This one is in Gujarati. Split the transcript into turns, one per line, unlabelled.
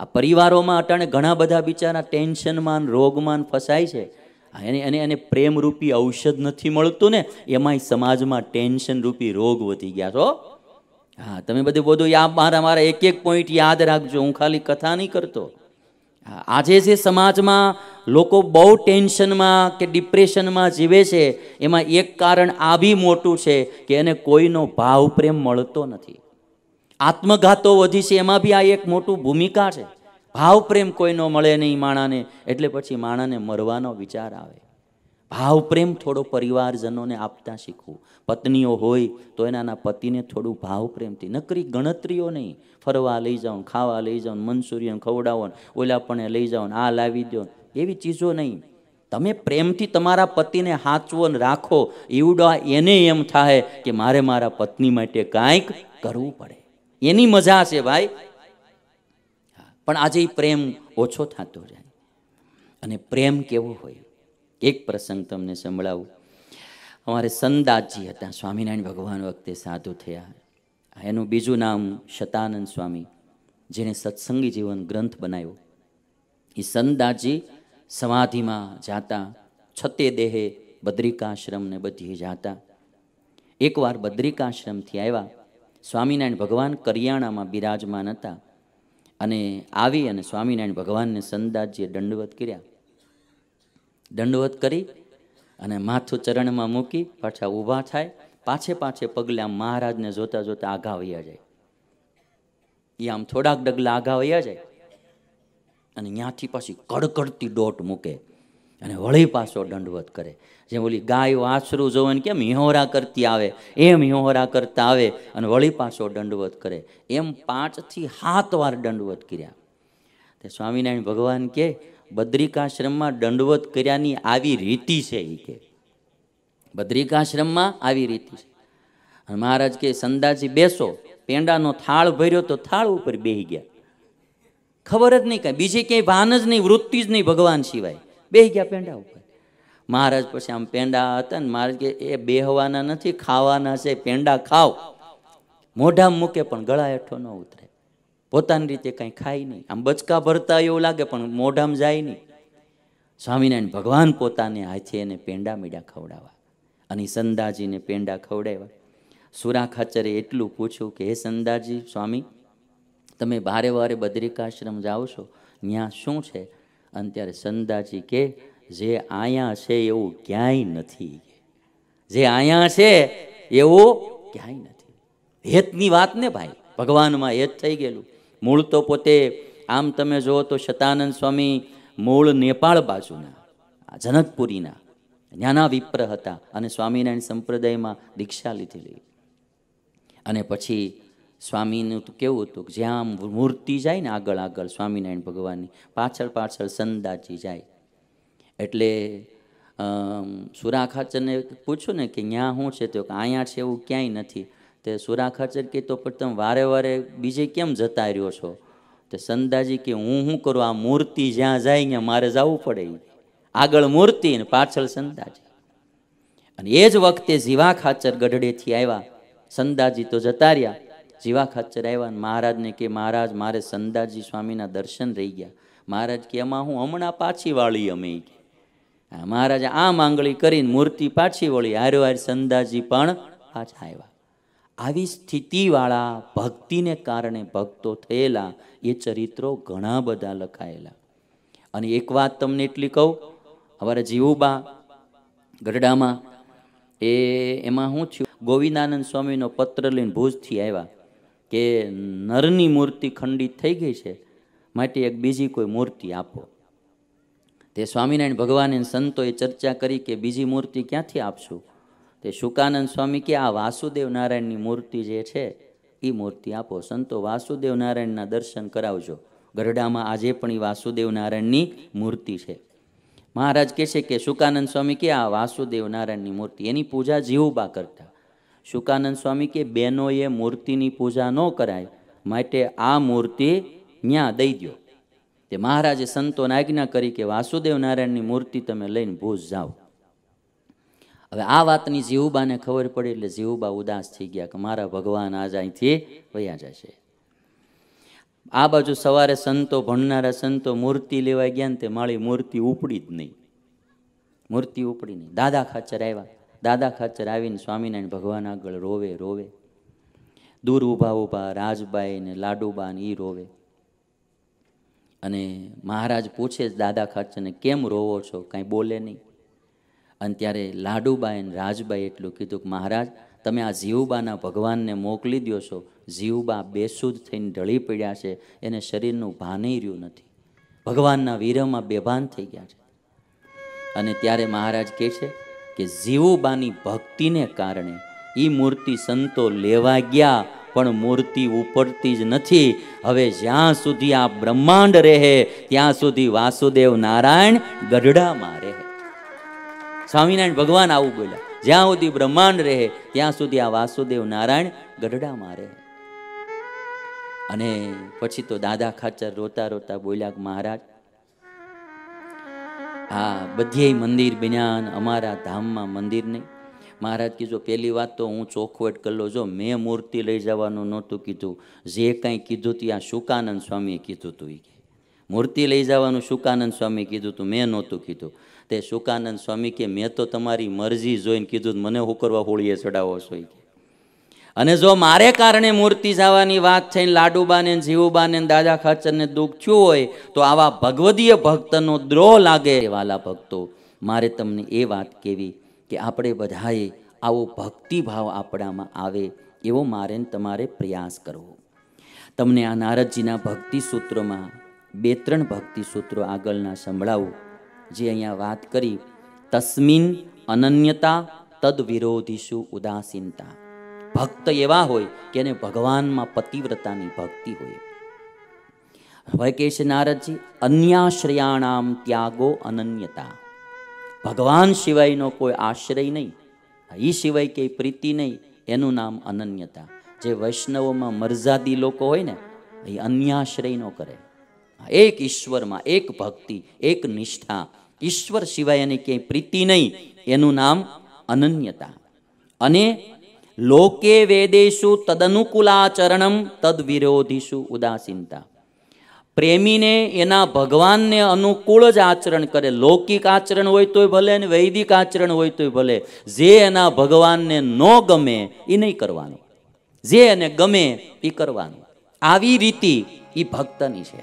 આ પરિવારોમાં અટાણે ઘણા બધા બિચારા ટેન્શનમાં રોગમાં ફસાય છે એને એને એને પ્રેમરૂપી ઔષધ નથી મળતું ને એમાંય સમાજમાં ટેન્શનરૂપી રોગ વધી ગયા છો હા તમે બધું બધું યા મારા મારા એક એક પોઈન્ટ યાદ રાખજો હું ખાલી કથા નહીં કરતો આજે જે સમાજમાં લોકો બહુ ટેન્શનમાં કે ડિપ્રેશનમાં જીવે છે એમાં એક કારણ આ બી મોટું છે કે એને કોઈનો ભાવ પ્રેમ મળતો નથી આત્મઘાતો વધી છે એમાં બી આ એક મોટું ભૂમિકા છે ભાવ પ્રેમ કોઈનો મળે નહીં માણાને એટલે પછી માણાને મરવાનો વિચાર આવે ભાવ પ્રેમ થોડો પરિવારજનોને આપતા શીખવું પત્નીઓ હોય તો એનાના પતિને થોડું ભાવ પ્રેમથી નકરી ગણતરીઓ નહીં ફરવા લઈ જાઓ ખાવા લઈ જાઓ મંચુરિયન ખવડાવો ઓલાપણે લઈ જાઓ આ લાવી દો એવી ચીજો નહીં તમે પ્રેમથી તમારા પતિને હાચવો ને રાખો એવડા એને એમ થાય કે મારે મારા પત્ની માટે કાંઈક કરવું પડે એની મજા છે ભાઈ પણ આજે પ્રેમ ઓછો થતો જાય અને પ્રેમ કેવો હોય એક પ્રસંગ તમને સંભળાવું અમારે સંદાસજી હતા સ્વામિનારાયણ ભગવાન વખતે સાધુ થયા એનું બીજું નામ શતાનંદ સ્વામી જેણે સત્સંગી જીવન ગ્રંથ બનાવ્યો એ સંદાસજી સમાધિમાં જાતા છતે દેહે બદ્રિકાશ્રમ ને બધી જાતા એકવાર બદ્રિકાશ્રમથી આવ્યા સ્વામિનારાયણ ભગવાન કરિયાણામાં બિરાજમાન હતા અને આવી અને સ્વામિનારાયણ ભગવાનને સંદાજીએ દંડવત કર્યા દંડવત કરી અને માથું ચરણમાં મૂકી પાછા ઊભા થાય પાછે પાછે પગલે આમ મહારાજને જોતા જોતા આઘા વયા જાય એ આમ થોડાક ડગલા આઘા વયા જાય અને ત્યાંથી પાછી કડકડતી ડોટ મૂકે અને વળી પાછો દંડવત કરે જે ઓલી ગાય આશરું જોવે ને કેમ હિહોરા કરતી આવે એમ હિહોરા કરતા આવે અને વળી પાછો દંડવત કરે એમ પાંચથી સાત વાર દંડવત કર્યા તે સ્વામિનારાયણ ભગવાન કે બદ્રિકાશ્રમમાં દંડવત કર્યાની આવી રીતિ છે એ કે બદ્રિકાશ્રમમાં આવી રીતિ છે અને મહારાજ કે સંદાજી બેસો પેંડાનો થાળ ભર્યો તો થાળ ઉપર બેહી ગયા ખબર જ નહીં કાંઈ બીજી ક્યાંય ભાન જ નહીં વૃત્તિ જ નહીં ભગવાન સિવાય બે ગયા પેંડા ઉપર મહારાજ પછી આમ પેંડા હતા ને મહારાજ કે એ બેહવાના નથી ખાવાના છે પેંડા ખાવ મોઢા મૂકે પણ ગળા હેઠો ન ઉતરે પોતાની રીતે કંઈ ખાય નહીં આમ બચકા ભરતા એવું લાગે પણ મોઢામાં જાય નહીં સ્વામિનારાયણ ભગવાન પોતાને હાથે એને પેંડા મીડા ખવડાવા અને સંદાજીને પેંડા ખવડાવ્યા સુરા ખાચરે એટલું પૂછ્યું કે હે સંદાજી સ્વામી તમે ભારે વારે બદ્રિકાશ્રમ જાઓ છો ત્યાં શું છે અને ત્યારે સંદાજી કે જે આયા છે એવું ક્યાંય નથી જે આયા છે એવું ક્યાંય નથી હેતની વાત ને ભાઈ ભગવાનમાં હેત થઈ ગયેલું મૂળ તો પોતે આમ તમે જુઓ તો શતાનંદ સ્વામી મૂળ નેપાળ બાજુના જનકપુરીના નાના વિપ્ર હતા અને સ્વામિનારાયણ સંપ્રદાયમાં દીક્ષા લીધેલી અને પછી સ્વામીનું તો કેવું હતું કે જ્યાં મૂર્તિ જાય ને આગળ આગળ સ્વામિનારાયણ ભગવાનની પાછળ પાછળ સંદાજી જાય એટલે સુરાખાચરને પૂછ્યું ને કે ત્યાં શું છે તો કે અહીંયા છે એવું ક્યાંય નથી તે સુરાખાચર કે તો પણ તમે વારે વારે બીજે કેમ જતા રહ્યો છો તો સંદાજી કે હું શું કરું આ મૂર્તિ જ્યાં જાય ત્યાં મારે જવું પડે આગળ મૂર્તિ ને પાછળ સંદાજી અને એ જ વખતે જીવા ખાચર ગઢડેથી આવ્યા સંદાજી તો જતા રહ્યા જીવા ખાચર આવ્યા મહારાજને કે મહારાજ મારે સંદાજી સ્વામીના દર્શન રહી ગયા મહારાજ કે એમાં હું હમણાં પાછી વાળી અમે હા મહારાજ આ માંગણી કરીને મૂર્તિ પાછી વળી હારો હાર સંદાજી પણ પાછા આવ્યા આવી સ્થિતિવાળા ભક્તિને કારણે ભક્તો થયેલા એ ચરિત્રો ઘણા બધા લખાયેલા અને એક વાત તમને એટલી કહું અમારા જીવુબા ગઢડામાં એ એમાં શું થયું ગોવિંદાનંદ સ્વામીનો પત્ર લઈને ભુજથી આવ્યા કે નરની મૂર્તિ ખંડિત થઈ ગઈ છે માટે એક બીજી કોઈ મૂર્તિ આપો તે સ્વામિનારાયણ ભગવાને સંતોએ ચર્ચા કરી કે બીજી મૂર્તિ ક્યાંથી આપશું તે શુકાનંદ સ્વામી કે આ વાસુદેવ નારાયણની મૂર્તિ જે છે એ મૂર્તિ આપો સંતો વાસુદેવ નારાયણના દર્શન કરાવજો ગરડામાં આજે પણ એ વાસુદેવ નારાયણની મૂર્તિ છે મહારાજ કહે છે કે શુકાનંદ સ્વામી કે આ વાસુદેવ નારાયણની મૂર્તિ એની પૂજા જીવબા કરતા શુકાનંદ સ્વામી કે બહેનોએ મૂર્તિની પૂજા ન કરાય માટે આ મૂર્તિ ત્યાં દઈ દો તે મહારાજે સંતોને આજ્ઞા કરી કે વાસુદેવ નારાયણની મૂર્તિ તમે લઈને ભૂજ જાઓ હવે આ વાતની જીવુબાને ખબર પડી એટલે જીવુબા ઉદાસ થઈ ગયા કે મારા ભગવાન આજ અહીંથી વયા જશે આ બાજુ સવારે સંતો ભણનારા સંતો મૂર્તિ લેવા ગયા ને તે માળી મૂર્તિ ઉપડી જ નહીં મૂર્તિ ઉપડી નહીં દાદા ખાચર આવ્યા દાદા ખાચર આવીને સ્વામિનારાયણ ભગવાન આગળ રોવે રોવે દૂર ઊભા ઊભા રાજબાઈ ને લાડુબા ને એ રોવે અને મહારાજ પૂછે દાદા ખાચરને કેમ રોવો છો કાંઈ બોલે નહીં અને ત્યારે લાડુબાઈ અને રાજબાઈ એટલું કીધું કે મહારાજ તમે આ જીવબાના ભગવાનને મોકલી દો છો જીવબા બેસુદ થઈને ઢળી પડ્યા છે એને શરીરનું ભાનઈ રહ્યું નથી ભગવાનના વીરમાં બેભાન થઈ ગયા છે અને ત્યારે મહારાજ કહે છે કે જીવુબાની ભક્તિને કારણે એ મૂર્તિ સંતો લેવા ગયા પણ મૂર્તિ ઉપડતી જ નથી હવે જ્યાં સુધી આ બ્રહ્માંડ રહે ત્યાં સુધી વાસુદેવ નારાયણ ગઢડામાં રહે સ્વામિનારાયણ ભગવાન આવું બોલ્યા જ્યાં સુધી બ્રહ્માંડ રહે ત્યાં સુધી આ વાસુદેવ નારાયણ ગઢડામાં રહે અને પછી તો દાદા ખાચર રોતા રોતા બોલ્યા કે મહારાજ હા બધે મંદિર બન્યા અમારા ધામમાં મંદિર નહીં મહારાજ કીધું પહેલી વાત તો હું ચોખવટ કરલો જો મેં મૂર્તિ લઈ જવાનું નહોતું કીધું જે કાંઈ કીધું ત્યાં સુકાનંદ સ્વામીએ કીધું હતું એ મૂર્તિ લઈ જવાનું શુકાનંદ સ્વામી કીધું હતું મેં નહોતું કીધું તે સુકાનંદ સ્વામી કે મેં તો તમારી મરજી જોઈને કીધું મને હુકરવા હોળીએ ચડાવો છો એ અને જો મારે કારણે મૂર્તિ જવાની વાત છે લાડુબાને જીવુબાને દાદા ખાચરને દુઃખ થયું હોય તો આવા ભગવદીય ભક્તનો દ્રોહ લાગે વાલા ભક્તો મારે તમને એ વાત કહેવી કે આપણે બધાએ આવો ભક્તિભાવ આપણામાં આવે એવો મારે તમારે પ્રયાસ કરવો તમને આ નારદજીના ભક્તિ સૂત્રોમાં બે ત્રણ ભક્તિ સૂત્રો આગળના સંભળાવો જે અહીંયા વાત કરી તસ્મિન અનન્યતા તદ વિરોધીશું ઉદાસીનતા ભક્ત એવા હોય કે એને ભગવાનમાં પતિવ્રતાની ભક્તિ હોય હવે કહે છે નારદજી અન્યાશ્રયાણામ ત્યાગો અનન્યતા ભગવાન સિવાયનો કોઈ આશ્રય નહીં એ સિવાય કંઈ પ્રીતિ નહીં એનું નામ અનન્યતા જે વૈષ્ણવોમાં મરજાદી લોકો હોય ને એ અન્યાશ્રયનો કરે એક ઈશ્વરમાં એક ભક્તિ એક નિષ્ઠા ઈશ્વર સિવાય એની ક્યાંય પ્રીતિ નહીં એનું નામ અનન્યતા અને લોકે વેદેશુ તદનુકૂલાચરણમ તદ વિરોધીશુ ઉદાસીનતા પ્રેમીને એના ભગવાનને અનુકૂળ જ આચરણ કરે લૌકિક આચરણ હોય તોય ભલે અને વૈદિક આચરણ હોય તોય ભલે જે એના ભગવાનને ન ગમે એ નહીં કરવાનું જે એને ગમે એ કરવાનું આવી રીતિ એ ભક્તની છે